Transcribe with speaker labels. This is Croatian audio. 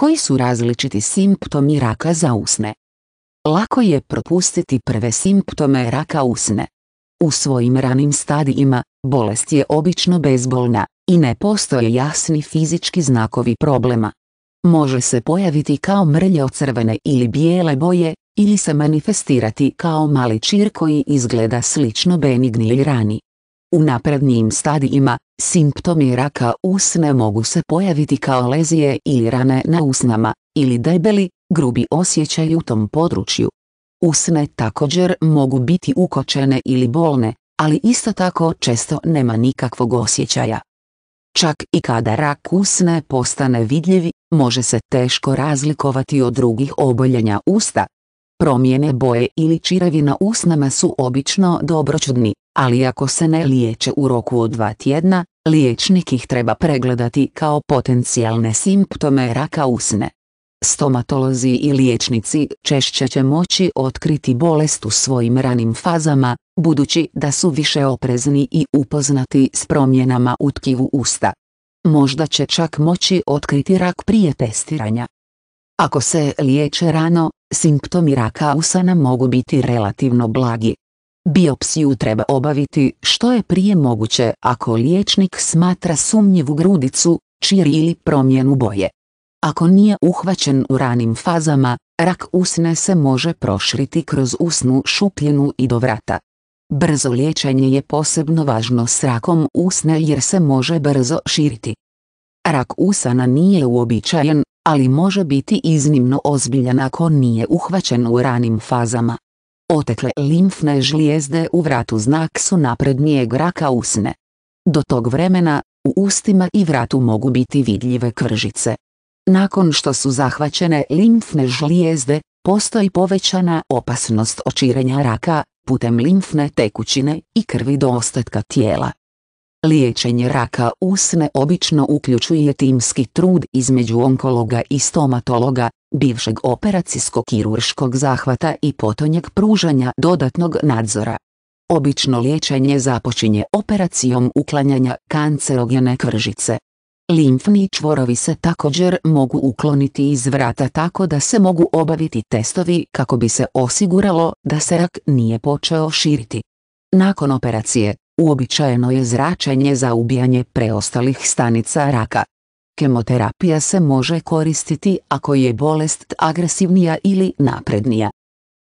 Speaker 1: Koji su različiti simptomi raka za usne? Lako je propustiti prve simptome raka usne. U svojim ranim stadijima, bolest je obično bezbolna i ne postoje jasni fizički znakovi problema. Može se pojaviti kao mrlje od crvene ili bijele boje, ili se manifestirati kao mali čir koji izgleda slično benigni ili rani. U naprednijim stadijima, Simptomi raka usne mogu se pojaviti kao lezije ili rane na usnama, ili debeli, grubi osjećaj u tom području. Usne također mogu biti ukočene ili bolne, ali isto tako često nema nikakvog osjećaja. Čak i kada rak usne postane vidljivi, može se teško razlikovati od drugih oboljenja usta. Promjene boje ili čirevi na usnama su obično dobročudni, ali ako se ne liječe u roku od dva tjedna, liječnik ih treba pregledati kao potencijalne simptome raka usne. Stomatolozi i liječnici češće će moći otkriti bolest u svojim ranim fazama, budući da su više oprezni i upoznati s promjenama u tkivu usta. Možda će čak moći otkriti rak prije testiranja. Ako se liječe rano, simptomi raka usana mogu biti relativno blagi. Biopsiju treba obaviti što je prije moguće ako liječnik smatra sumnjivu grudicu, čir ili promjenu boje. Ako nije uhvaćen u ranim fazama, rak usne se može proširiti kroz usnu šupljenu i do vrata. Brzo liječenje je posebno važno s rakom usne jer se može brzo širiti. Rak usana nije uobičajen, ali može biti iznimno ozbiljan ako nije uhvaćen u ranim fazama. Otekle limfne žlijezde u vratu znak su naprednijeg raka usne. Do tog vremena, u ustima i vratu mogu biti vidljive kržice. Nakon što su zahvaćene limfne žlijezde, postoji povećana opasnost očirenja raka putem limfne tekućine i krvi do ostatka tijela. Liječenje raka usne obično uključuje timski trud između onkologa i stomatologa, bivšeg operacijskog kirurškog zahvata i potonjeg pružanja dodatnog nadzora. Obično liječenje započinje operacijom uklanjanja kancerogene kržice. Limfni čvorovi se također mogu ukloniti iz vrata tako da se mogu obaviti testovi kako bi se osiguralo da se rak nije počeo širiti. Nakon operacije, uobičajeno je zračenje za ubijanje preostalih stanica raka. Kemoterapija se može koristiti ako je bolest agresivnija ili naprednija,